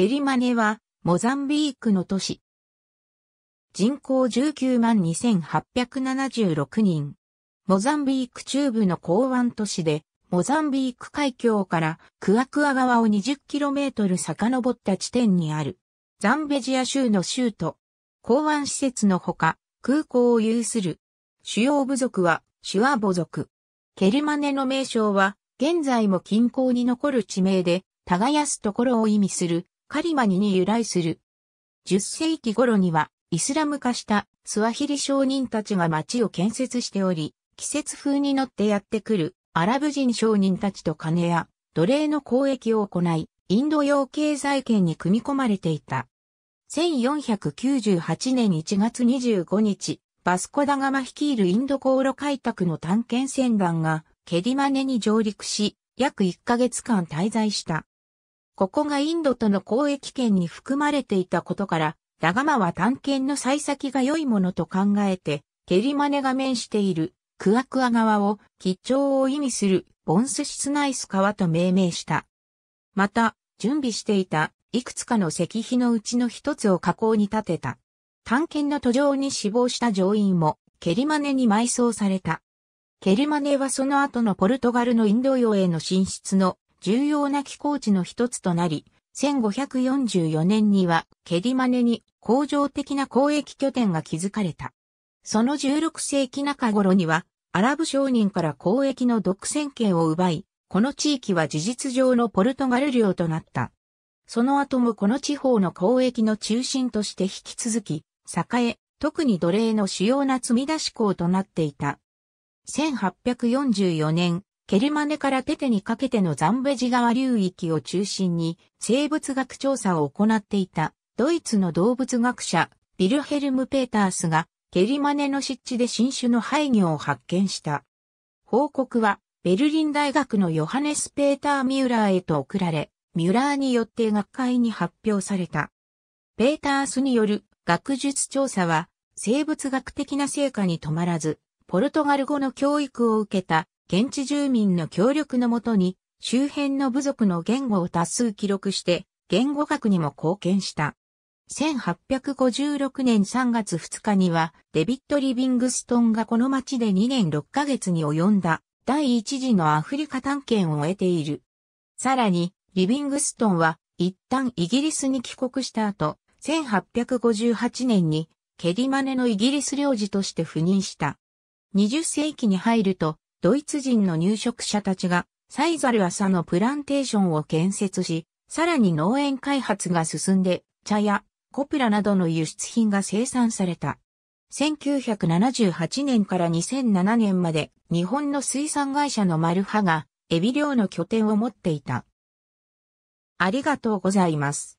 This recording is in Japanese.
ケリマネは、モザンビークの都市。人口19万2876人。モザンビーク中部の港湾都市で、モザンビーク海峡からクアクア川を 20km 遡った地点にある、ザンベジア州の州都、港湾施設のほか、空港を有する。主要部族は、シュアボ族。ケリマネの名称は、現在も近郊に残る地名で、耕すところを意味するカリマニに由来する。10世紀頃には、イスラム化したスワヒリ商人たちが町を建設しており、季節風に乗ってやってくるアラブ人商人たちと金や奴隷の交易を行い、インド洋経済圏に組み込まれていた。1498年1月25日、バスコダガマ率いるインド航路開拓の探検船団がケリマネに上陸し、約1ヶ月間滞在した。ここがインドとの交易圏に含まれていたことから、ラガマは探検の幸先が良いものと考えて、蹴リマネが面しているクアクア川を吉兆を意味するボンスシスナイス川と命名した。また、準備していたいくつかの石碑のうちの一つを河口に建てた。探検の途上に死亡した乗員もケリマネに埋葬された。ケリマネはその後のポルトガルのインド洋への進出の重要な寄港地の一つとなり、1544年にはケディマネに工場的な交易拠点が築かれた。その16世紀中頃には、アラブ商人から交易の独占権を奪い、この地域は事実上のポルトガル領となった。その後もこの地方の交易の中心として引き続き、栄え、特に奴隷の主要な積み出し港となっていた。1844年、ケルマネからテテにかけてのザンベジ川流域を中心に生物学調査を行っていたドイツの動物学者ビルヘルム・ペータースがケリマネの湿地で新種の廃魚を発見した。報告はベルリン大学のヨハネス・ペーター・ミュラーへと送られ、ミュラーによって学会に発表された。ペータースによる学術調査は生物学的な成果に止まらず、ポルトガル語の教育を受けた現地住民の協力のもとに、周辺の部族の言語を多数記録して、言語学にも貢献した。1856年3月2日には、デビッド・リビングストンがこの町で2年6ヶ月に及んだ、第一次のアフリカ探検を得ている。さらに、リビングストンは、一旦イギリスに帰国した後、1858年に、ケリマネのイギリス領事として赴任した。20世紀に入ると、ドイツ人の入植者たちがサイザル朝のプランテーションを建設し、さらに農園開発が進んで、茶やコプラなどの輸出品が生産された。1978年から2007年まで日本の水産会社のマルハがエビ漁の拠点を持っていた。ありがとうございます。